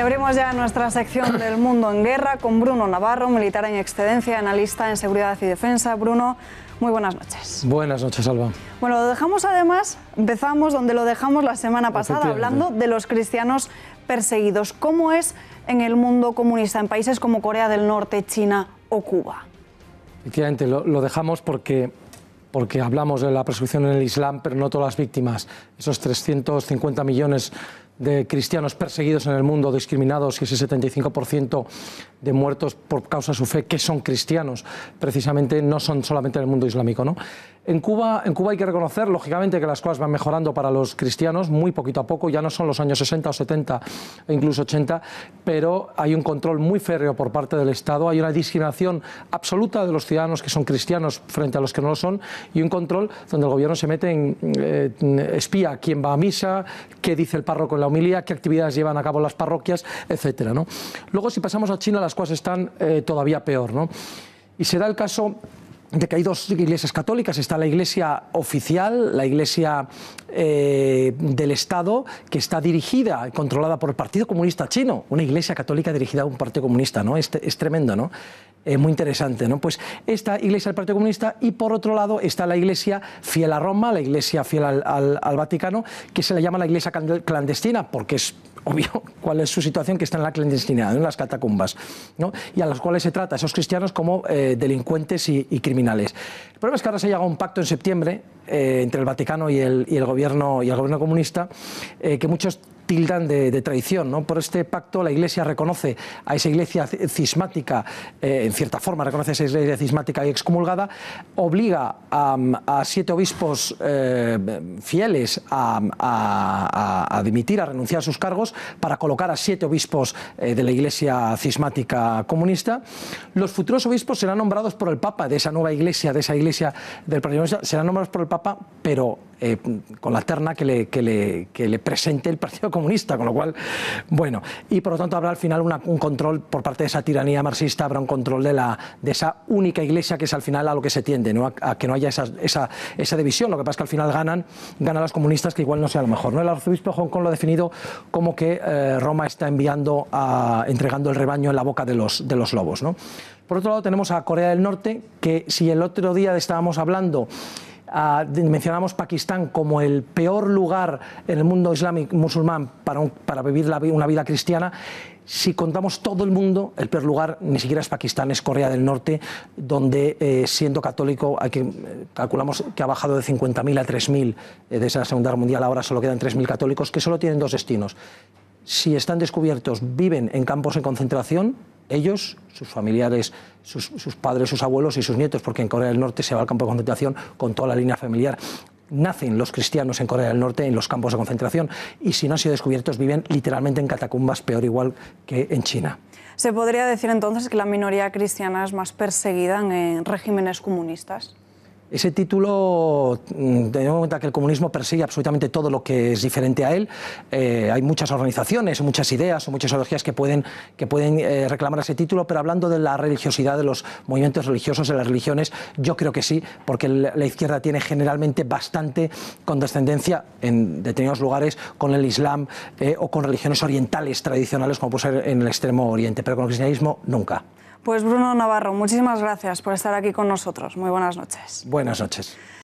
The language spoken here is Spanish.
abrimos ya nuestra sección del mundo en guerra con Bruno Navarro, militar en excedencia, analista en seguridad y defensa. Bruno, muy buenas noches. Buenas noches, Alba. Bueno, lo dejamos además, empezamos donde lo dejamos la semana pasada, hablando de los cristianos perseguidos. ¿Cómo es en el mundo comunista, en países como Corea del Norte, China o Cuba? Efectivamente, lo, dejamos porque porque hablamos de la persecución en el Islam, pero no todas las víctimas. Esos 350 millones de cristianos perseguidos en el mundo, discriminados, y ese 75% de muertos por causa de su fe que son cristianos, precisamente no son solamente en el mundo islámico. ¿no? En Cuba, en Cuba hay que reconocer, lógicamente, que las cosas van mejorando para los cristianos, muy poquito a poco, ya no son los años 60 o 70 e incluso 80, pero hay un control muy férreo por parte del Estado, hay una discriminación absoluta de los ciudadanos que son cristianos frente a los que no lo son y un control donde el gobierno se mete en eh, espía quién va a misa, qué dice el párroco en la homilía, qué actividades llevan a cabo las parroquias, etc. Luego, si pasamos a China, las cosas están eh, todavía peor. ¿no? Y será el caso de que hay dos iglesias católicas. Está la iglesia oficial, la iglesia eh, del Estado, que está dirigida y controlada por el Partido Comunista Chino. Una iglesia católica dirigida a un partido comunista, ¿no? Este, es, tremendo, ¿no? Es eh, muy interesante, ¿no? Pues esta iglesia del Partido Comunista y por otro lado está la iglesia fiel a Roma, la iglesia fiel al, al Vaticano, que se le llama la iglesia clandestina porque es obvio cuál es su situación, que está en la clandestinidad, en las catacumbas, ¿no? y a las cuales se trata esos cristianos como eh, delincuentes y, criminales. El problema es que ahora se llegado a un pacto en septiembre eh, entre el Vaticano y el, gobierno, y el gobierno comunista, eh, que muchos tildan de, traición. ¿no? Por este pacto la Iglesia reconoce a esa Iglesia cismática, eh, en cierta forma reconoce a esa Iglesia cismática y excomulgada, obliga a, siete obispos eh, fieles a, a, dimitir, a renunciar a sus cargos, para colocar a siete obispos eh, de la Iglesia cismática comunista. Los futuros obispos serán nombrados por el Papa de esa nueva Iglesia, de esa Iglesia del Partido serán nombrados por el Papa, pero eh, con la terna que le, presente el Partido Comunista, con lo cual, bueno, y por lo tanto habrá al final un control por parte de esa tiranía marxista, habrá un control de, la, de esa única iglesia que es al final a lo que se tiende, ¿no? a, que no haya esa, división, lo que pasa es que al final ganan, ganan los comunistas que igual no sea lo mejor. ¿no? El arzobispo Hong Kong lo ha definido como que eh, Roma está enviando, a, entregando el rebaño en la boca de los, de los lobos. ¿no? Por otro lado tenemos a Corea del Norte, que si el otro día estábamos hablando Ah, mencionamos Pakistán como el peor lugar en el mundo islámico musulmán para, vivir una vida cristiana. Si contamos todo el mundo, el peor lugar ni siquiera es Pakistán, es Corea del Norte, donde eh, siendo católico eh, calculamos que ha bajado de 50.000 a 3.000 desde la Segunda Mundial, ahora solo quedan 3.000 católicos que solo tienen dos destinos. Si están descubiertos, viven en campos de concentración ellos, sus familiares, sus, padres, sus abuelos y sus nietos, porque en Corea del Norte se va al campo de concentración con toda la línea familiar. Nacen los cristianos en Corea del Norte en los campos de concentración y si no han sido descubiertos viven literalmente en catacumbas peor igual que en China. ¿Se podría decir entonces que la minoría cristiana es más perseguida en regímenes comunistas? Ese título, mm, teniendo en cuenta que el comunismo persigue absolutamente todo lo que es diferente a él, eh, hay muchas organizaciones, muchas ideas o muchas ideologías que pueden, eh, reclamar ese título, pero hablando de la religiosidad de los movimientos religiosos, de las religiones, yo creo que sí, porque la izquierda tiene generalmente bastante condescendencia en determinados lugares con el Islam eh, o con religiones orientales tradicionales, como puede ser en el extremo oriente, pero con el cristianismo nunca. Pues Bruno Navarro, muchísimas gracias por estar aquí con nosotros. Muy buenas noches. Buenas noches.